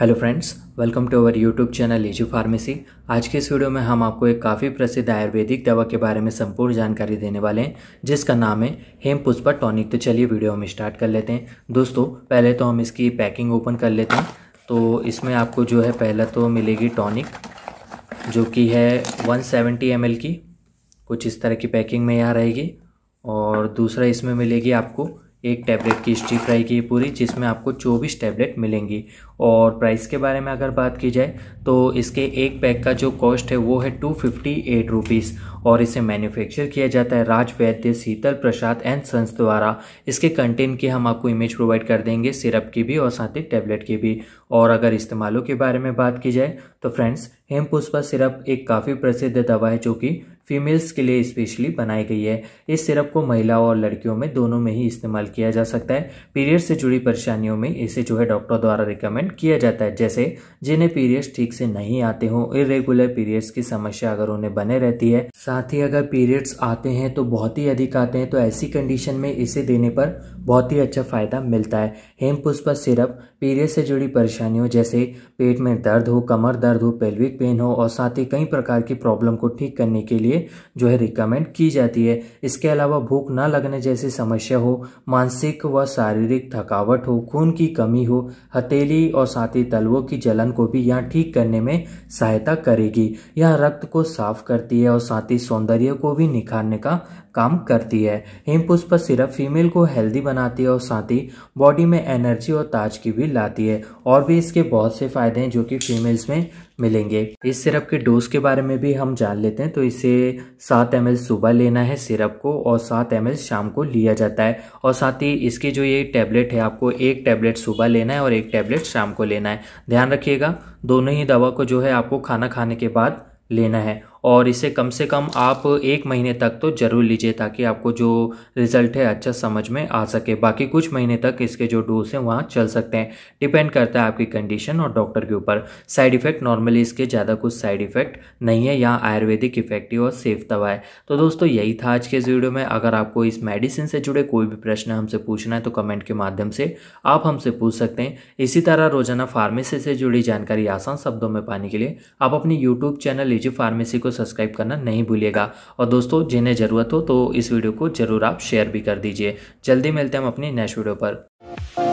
hello friends welcome to our YouTube channel Edu Pharmacy आज के इस वीडियो में हम आपको एक काफ़ी प्रसिद्ध आयुर्वेदिक दवा के बारे में संपूर्ण जानकारी देने वाले हैं जिसका नाम है हेम पुष्पा टॉनिक तो चलिए वीडियो हम स्टार्ट कर लेते हैं दोस्तों पहले तो हम इसकी पैकिंग ओपन कर लेते हैं तो इसमें आपको जो है पहला तो मिलेगी टॉनिक जो कि है वन सेवेंटी की कुछ इस तरह की पैकिंग में यहाँ रहेगी और दूसरा इसमें मिलेगी आपको एक टैबलेट की फ्राई की पूरी जिसमें आपको 24 टैबलेट मिलेंगी और प्राइस के बारे में अगर बात की जाए तो इसके एक पैक का जो कॉस्ट है वो है टू फिफ्टी एट और इसे मैन्युफैक्चर किया जाता है राज वैद्य शीतल प्रसाद एंड संस द्वारा इसके कंटेंट की हम आपको इमेज प्रोवाइड कर देंगे सिरप की भी और साथ ही टैबलेट की भी और अगर इस्तेमालों के बारे में बात की जाए तो फ्रेंड्स हेम पुष्पा सिरप एक काफ़ी प्रसिद्ध दवा है जो कि फीमेल्स के लिए स्पेशली बनाई गई है इस सिरप को महिलाओं और लड़कियों में दोनों में ही इस्तेमाल किया जा सकता है पीरियड से जुड़ी परेशानियों में इसे जो है डॉक्टर द्वारा रिकमेंड किया जाता है जैसे जिन्हें पीरियड्स ठीक से नहीं आते हों इरेगुलर पीरियड्स की समस्या अगर उन्हें बने रहती है साथ ही अगर पीरियड्स आते हैं तो बहुत ही अधिक आते हैं तो ऐसी कंडीशन में इसे देने पर बहुत ही अच्छा फ़ायदा मिलता है हेम पुष्प सिरप पीरियड से जुड़ी परेशानियों जैसे पेट में दर्द हो कमर दर्द हो पेल्विक पेन हो और साथ ही कई प्रकार की प्रॉब्लम को ठीक करने के लिए लिए जो है रिकमेंड की जाती है इसके अलावा भूख ना लगने जैसी समस्या हो मानसिक व शारीरिक थकावट हो खून की कमी हो हथेली और साथ ही तलवों की जलन को भी यहाँ ठीक करने में सहायता करेगी यह रक्त को साफ करती है और साथ ही सौंदर्य को भी निखारने का काम करती है हिमपुष्प सिर्फ फीमेल को हेल्दी बनाती है और साथ ही बॉडी में एनर्जी और ताजगी भी लाती है और भी इसके बहुत से फ़ायदे हैं जो कि फीमेल्स में मिलेंगे इस सिरप के डोज के बारे में भी हम जान लेते हैं तो इसे सात एम सुबह लेना है सिरप को और सात एम शाम को लिया जाता है और साथ ही इसके जो ये टैबलेट है आपको एक टैबलेट सुबह लेना है और एक टैबलेट शाम को लेना है ध्यान रखिएगा दोनों ही दवा को जो है आपको खाना खाने के बाद लेना है और इसे कम से कम आप एक महीने तक तो ज़रूर लीजिए ताकि आपको जो रिज़ल्ट है अच्छा समझ में आ सके बाकी कुछ महीने तक इसके जो डोज हैं वहाँ चल सकते हैं डिपेंड करता है आपकी कंडीशन और डॉक्टर के ऊपर साइड इफ़ेक्ट नॉर्मली इसके ज़्यादा कुछ साइड इफ़ेक्ट नहीं है यहाँ आयुर्वेदिक इफेक्टिव और सेफ दवा है तो दोस्तों यही था आज के इस वीडियो में अगर आपको इस मेडिसिन से जुड़े कोई भी प्रश्न हमसे पूछना है तो कमेंट के माध्यम से आप हमसे पूछ सकते हैं इसी तरह रोजाना फार्मेसी से जुड़ी जानकारी आसान शब्दों में पाने के लिए आप अपनी यूट्यूब चैनल लीजिए फार्मेसी को सब्सक्राइब करना नहीं भूलिएगा और दोस्तों जिन्हें ज़रूरत हो तो इस वीडियो को ज़रूर आप शेयर भी कर दीजिए जल्दी मिलते हैं हम अपनी नेक्स्ट वीडियो पर